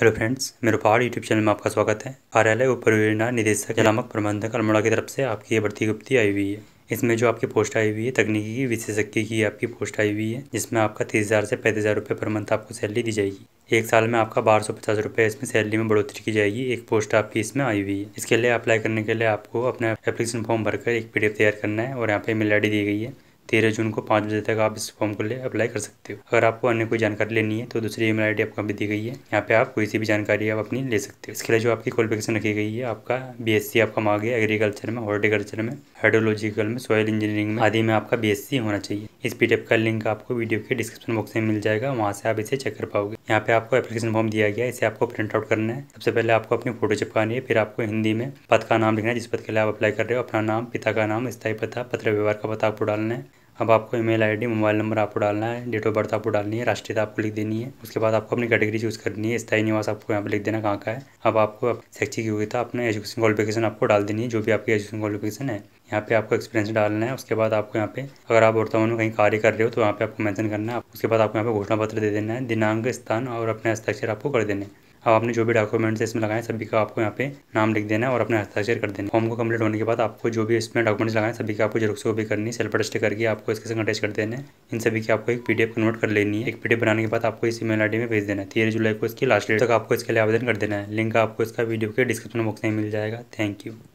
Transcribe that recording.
hello friends मेरे पहाड़ YouTube channel में आपका स्वागत है कार्यालय उप परियोजना निदेशक नामक प्रबंधक अल्मोड़ा की तरफ से आपकी ये भर्ती गुप्ति आई हुई है इसमें जो आपकी पोस्ट आई हुई है तकनीकी की विशेषज्ञ की आपकी पोस्ट आई हुई है जिसमें आपका तीस हज़ार से पैंतीस हज़ार रुपये पर मंथ आपको सैलरी दी जाएगी एक साल में आपका बारह सौ पचास रुपये इसमें सैलरी में बढ़ोतरी की जाएगी एक पोस्ट आपकी इसमें आई हुई है इसके लिए अप्लाई करने के लिए आपको अपना एप्लीकेशन फॉर्म भरकर एक पी तैयार करना है और यहाँ पे मेल आई दी गई है तेरह जून को पाँच बजे तक आप इस फॉर्म को ले अप्लाई कर सकते हो अगर आपको अन्य कोई जानकारी लेनी है तो दूसरी ईमेल आई आपको भी दी गई है यहाँ पे आप कोई सी भी जानकारी आप अपनी ले सकते हो इसके लिए जो आपकी क्वालिफिकेशन रखी गई है आपका बीएससी आपका मांगे है एग्रीकल्चर में हॉर्टिकल्चर में हाइड्रोलॉजिकल में सॉयल इंजीनियरिंग में आदि में आपका बी होना चाहिए इस पी का लिंक आपको वीडियो के डिस्क्रिप्शन बॉक्स में मिल जाएगा वहाँ से आप इसे चेक कर पाओगे यहाँ पे आपको एप्लीकेशन फॉर्म दिया गया है इसे आपको प्रिंट आउट करना है सबसे पहले आपको अपनी फोटो चिपकानी है फिर आपको हिंदी में पद का नाम लिखना है जिस पद के लिए आप अप्लाई कर रहे हो अपना नाम पिता का नाम स्थायी पता पत्र व्यवहार का पता आपको डालना है अब आपको ईमेल आईडी मोबाइल नंबर आपको डालना है डेट ऑफ बर्थ आपको डालनी है राष्ट्रीयता आपको लिख देनी है उसके बाद आपको अपनी कैटेगरी चूज करनी है स्थायी निवास आपको यहाँ पर लिख देना कहाँ का है अब आपको शैक्षिक योग्यता अपने एजुकेशन क्वालिफिकेशन आपको डाल देनी है जो भी आपकी एजुकेशन क्वालिफिकेशन है यहाँ पे आपको एक्सपीरियंस डालना है उसके बाद आपको यहाँ पे अगर आप वर्तमान में कहीं कार्य कर रहे हो तो यहाँ पे आपको मेंशन करना है उसके बाद आपको यहाँ पे घोषणा पत्र दे देना है दिनांक स्थान और अपने हस्ताक्षर आपको कर देने अब आपने जो भी डॉक्यूमेंट्स इसमें लगाए सभी का आपको यहाँ पे नाम लिख देना है और अपने हस्ताक्षर कर देना फॉर्म को कम्प्लीट होने के बाद आपको जो भी इसमें डॉक्यूमेंट्स लगाए सभी का आपको जरूर से भी करनी सेल्फ अटेस्ट करके आपको इसके संग अटैच कर देना है इन सभी की आपको एक पीडीएफ कन्वर्ट कर लेनी है एक पीडीएफ बनाने के बाद आपको इस ईमेल आई में भेज देना है तेरह जुलाई को इसकी लास्ट डेट तक आपको इसके लिए आवेदन कर देना है लिंक आपको इसका वीडियो के डिस्क्रिप्शन बॉक्स में मिल जाएगा थैंक यू